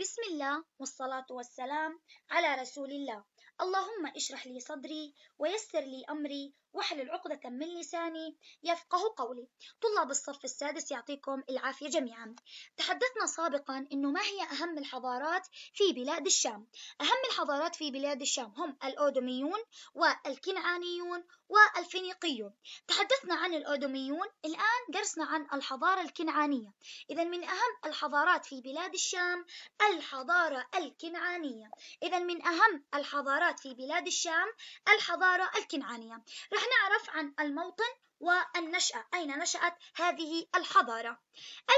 بسم الله والصلاة والسلام على رسول الله اللهم اشرح لي صدري ويسر لي أمري واحلل عقدة من لساني يفقه قولي طلاب الصف السادس يعطيكم العافية جميعا تحدثنا سابقا أنه ما هي أهم الحضارات في بلاد الشام أهم الحضارات في بلاد الشام هم الأودوميون والكنعانيون والفينيقيون تحدثنا عن الأودوميون الآن درسنا عن الحضارة الكنعانية إذا من أهم الحضارات في بلاد الشام الحضارة الكنعانية إذا من أهم الحضارات في بلاد الشام الحضارة الكنعانية رح رح نعرف عن الموطن والنشأة أين نشأت هذه الحضارة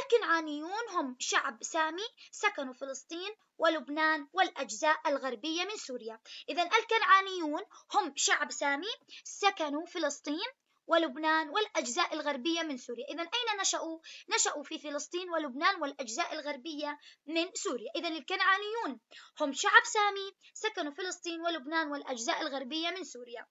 الكنعانيون هم شعب سامي سكنوا فلسطين ولبنان والأجزاء الغربية من سوريا إذا الكنعانيون هم شعب سامي سكنوا فلسطين ولبنان والأجزاء الغربية من سوريا إذا أين نشأوا؟ نشأوا في فلسطين ولبنان والأجزاء الغربية من سوريا إذا الكنعانيون هم شعب سامي سكنوا فلسطين ولبنان والأجزاء الغربية من سوريا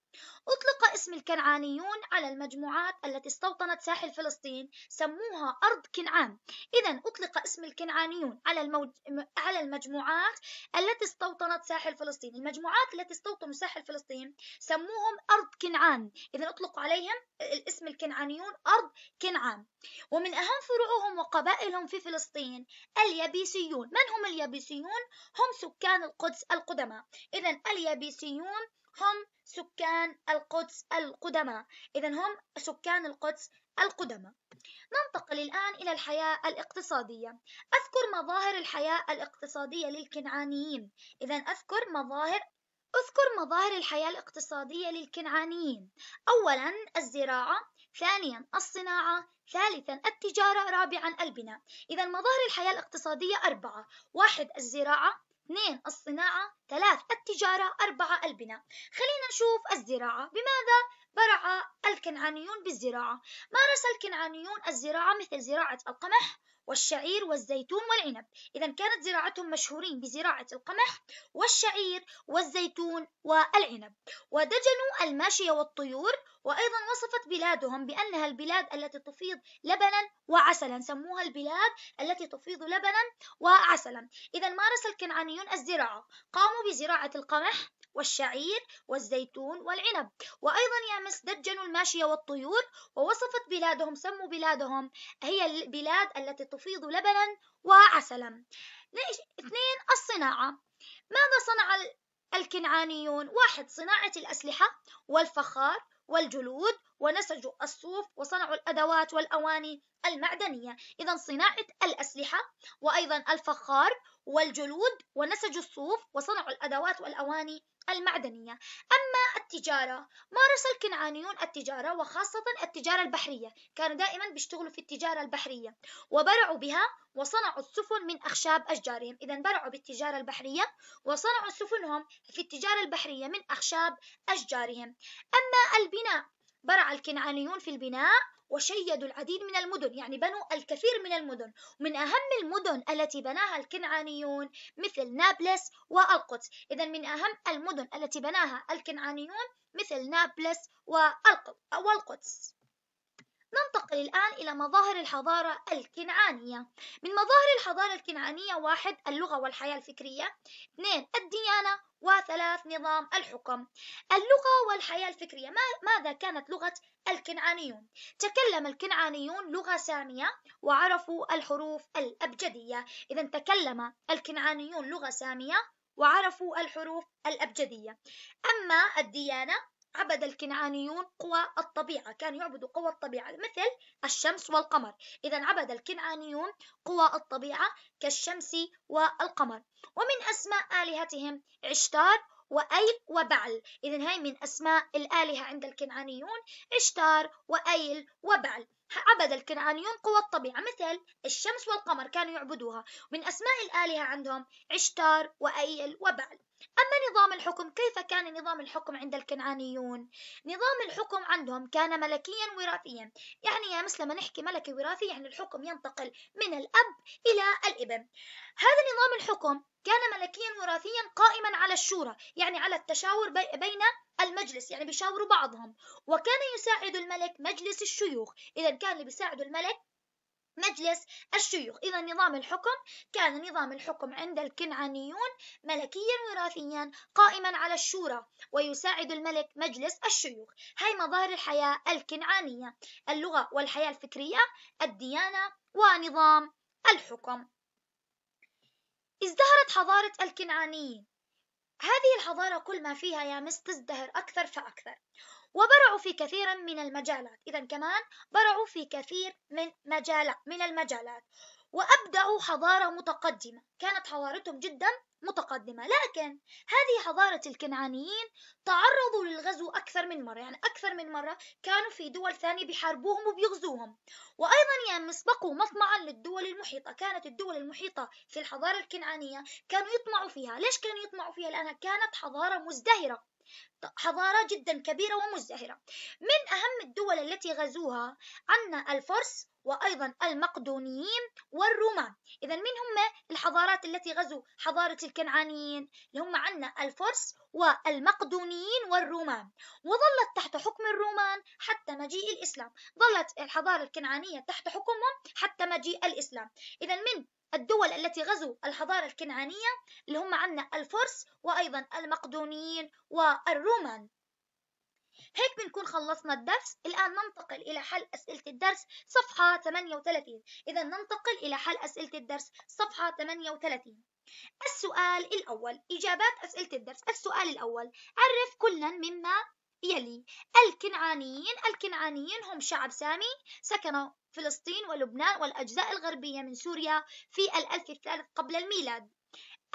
أطلق اسم الكنعانيون على المجموعات التي استوطنت ساحل فلسطين سموها أرض كنعان إذا أطلق اسم الكنعانيون على, الموج... على المجموعات التي استوطنت ساحل فلسطين المجموعات التي استوطنوا ساحل فلسطين سموهم أرض كنعان إذا أطلقوا عليهم الاسم الكنعانيون أرض كنعان ومن أهم فروعهم وقبائلهم في فلسطين اليابيسيون من هم اليابيسيون؟ هم سكان القدس القدماء إذا اليابيسيون هم سكان القدس القدماء إذا هم سكان القدس القدماء ننتقل الآن إلى الحياة الاقتصادية أذكر مظاهر الحياة الاقتصادية للكنعانيين إذا أذكر مظاهر اذكر مظاهر الحياة الاقتصادية للكنعانيين أولا الزراعة ثانيا الصناعة ثالثا التجارة رابعا البناء إذا مظاهر الحياة الاقتصادية أربعة واحد الزراعة اثنين الصناعة ثلاث التجارة أربعة البناء خلينا نشوف الزراعة بماذا برع الكنعانيون بالزراعة مارس الكنعانيون الزراعة مثل زراعة القمح والشعير والزيتون والعنب إذا كانت زراعتهم مشهورين بزراعة القمح والشعير والزيتون والعنب ودجنوا الماشية والطيور وأيضا وصفت بلادهم بأنها البلاد التي تفيض لبنا وعسلا سموها البلاد التي تفيض لبنا وعسلا إذا مارس الكنعانيون الزراعة قاموا بزراعة القمح والشعير والزيتون والعنب وأيضا يا مس دجنوا الماشية والطيور ووصفت بلادهم سموا بلادهم هي البلاد التي تفيض لبنا وعسلا اثنين الصناعة ماذا صنع الكنعانيون واحد صناعة الأسلحة والفخار والجلود ونسجوا الصوف وصنعوا الأدوات والأواني المعدنية إذا صناعة الأسلحة وأيضا الفخار والجلود ونسجوا الصوف وصنعوا الأدوات والأواني المعدنية أما التجارة مارس الكنعانيون التجارة وخاصة التجارة البحرية كانوا دائما بيشتغلوا في التجارة البحرية وبرعوا بها وصنعوا السفن من أخشاب أشجارهم إذا برعوا بالتجارة البحرية وصنعوا سفنهم في التجارة البحرية من أخشاب أشجارهم أما البناء برع الكنعانيون في البناء وشيدوا العديد من المدن يعني بنوا الكثير من المدن ومن أهم المدن التي بناها الكنعانيون مثل نابلس والقدس إذا من أهم المدن التي بناها الكنعانيون مثل نابلس والقدس ننتقل الآن إلى مظاهر الحضارة الكنعانية من مظاهر الحضارة الكنعانية واحد اللغة والحياة الفكرية اثنين الديانة وثلاث نظام الحكم اللغة والحياة الفكرية ما ماذا كانت لغة الكنعانيون تكلم الكنعانيون لغة سامية وعرفوا الحروف الأبجدية إذا تكلم الكنعانيون لغة سامية وعرفوا الحروف الأبجدية أما الديانة عبد الكنعانيون قوى الطبيعة كانوا يعبدوا قوى الطبيعة مثل الشمس والقمر إذا عبد الكنعانيون قوى الطبيعة كالشمس والقمر ومن أسماء آلهتهم عشتار وأيل وبعل إذا هاي من أسماء الآلهة عند الكنعانيون عشتار وأيل وبعل عبد الكنعانيون قوى الطبيعة مثل الشمس والقمر كانوا يعبدوها من أسماء الآلهة عندهم عشتار وأيل وبعل أما نظام الحكم كيف كان نظام الحكم عند الكنعانيون نظام الحكم عندهم كان ملكيا وراثيا يعني يا مثل ما نحكي ملكي وراثي يعني الحكم ينتقل من الأب إلى الابن هذا نظام الحكم كان ملكيا وراثيا قائما على الشورى يعني على التشاور بين المجلس يعني بيشاوروا بعضهم وكان يساعد الملك مجلس الشيوخ إذا كان اللي بيساعدوا الملك مجلس الشيوخ إذا نظام الحكم كان نظام الحكم عند الكنعانيون ملكيا وراثيا قائما على الشورى ويساعد الملك مجلس الشيوخ هاي مظاهر الحياة الكنعانية اللغة والحياة الفكرية الديانة ونظام الحكم ازدهرت حضارة الكنعانيين هذه الحضارة كل ما فيها يا مس تزدهر أكثر فأكثر وبرعوا في كثير من المجالات إذا كمان برعوا في كثير من مجالات من المجالات وأبدعوا حضارة متقدمة كانت حضارتهم جدا متقدمة لكن هذه حضارة الكنعانيين تعرضوا للغزو أكثر من مرة يعني أكثر من مرة كانوا في دول ثانية بيحاربوهم وبيغزوهم وأيضا يعني مسبقوا مطمعا للدول المحيطة كانت الدول المحيطة في الحضارة الكنعانية كانوا يطمعوا فيها ليش كانوا يطمعوا فيها؟ لأنها كانت حضارة مزدهرة حضارة جدا كبيرة ومزدهرة من أهم الدول التي غزوها عنا الفرس وأيضا المقدونيين والرومان إذا من هم الحضارات التي غزوا حضارة الكنعانيين اللي هم عنا الفرس والمقدونيين والرومان وظلت تحت حكم الرومان حتى مجيء الإسلام ظلت الحضارة الكنعانية تحت حكمهم حتى مجيء الإسلام إذا من الدول التي غزوا الحضارة الكنعانية اللي هم عندنا الفرس وأيضا المقدونيين والرومان هيك بنكون خلصنا الدرس الآن ننتقل إلى حل أسئلة الدرس صفحة 38 إذا ننتقل إلى حل أسئلة الدرس صفحة 38 السؤال الأول إجابات أسئلة الدرس السؤال الأول عرف كلا مما يلي الكنعانيين الكنعانيين هم شعب سامي سكنوا فلسطين ولبنان والأجزاء الغربية من سوريا في الألف الثالث قبل الميلاد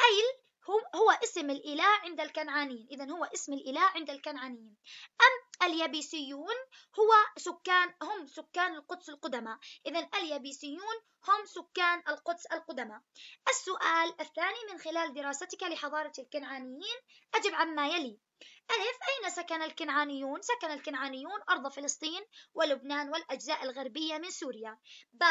أيل هو, هو اسم الإله عند الكنعانيين إذا هو اسم الإله عند الكنعانيين أم اليبيسيون هو سكان هم سكان القدس القدماء إذا اليبيسيون هم سكان القدس القدماء السؤال الثاني من خلال دراستك لحضارة الكنعانيين أجب عما يلي ألف أين سكن الكنعانيون؟ سكن الكنعانيون أرض فلسطين ولبنان والأجزاء الغربية من سوريا. ب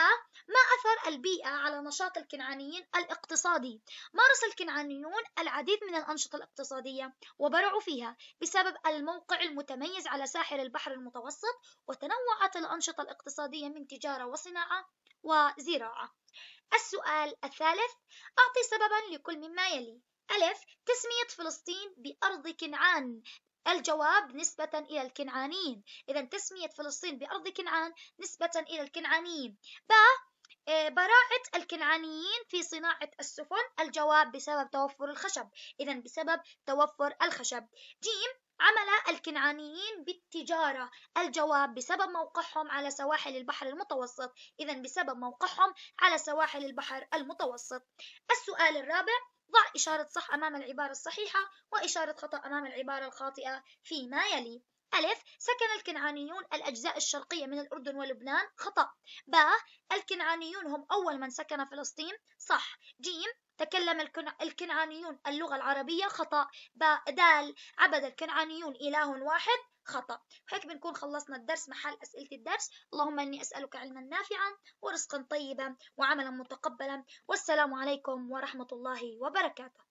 ما البيئة على نشاط الكنعانيين الاقتصادي مارس الكنعانيون العديد من الأنشطة الاقتصادية وبرعوا فيها بسبب الموقع المتميز على ساحل البحر المتوسط وتنوعت الأنشطة الاقتصادية من تجارة وصناعة وزراعة السؤال الثالث أعطي سببا لكل مما يلي ألف تسمية فلسطين بأرض كنعان الجواب نسبة إلى الكنعانيين إذا تسمية فلسطين بأرض كنعان نسبة إلى الكنعانيين ب آه، براعة الكنعانيين في صناعة السفن الجواب بسبب توفر الخشب إذا بسبب توفر الخشب جيم عمل الكنعانيين بالتجارة الجواب بسبب موقعهم على سواحل البحر المتوسط إذا بسبب موقعهم على سواحل البحر المتوسط السؤال الرابع ضع إشارة صح أمام العبارة الصحيحة وإشارة خطأ أمام العبارة الخاطئة فيما يلي ألف سكن الكنعانيون الأجزاء الشرقية من الأردن ولبنان خطأ ب الكنعانيون هم أول من سكن فلسطين صح جيم تكلم الكنعانيون اللغة العربية خطأ باء دال عبد الكنعانيون إله واحد خطأ وهيك بنكون خلصنا الدرس محل أسئلة الدرس اللهم أني أسألك علما نافعا ورزقا طيبا وعملا متقبلا والسلام عليكم ورحمة الله وبركاته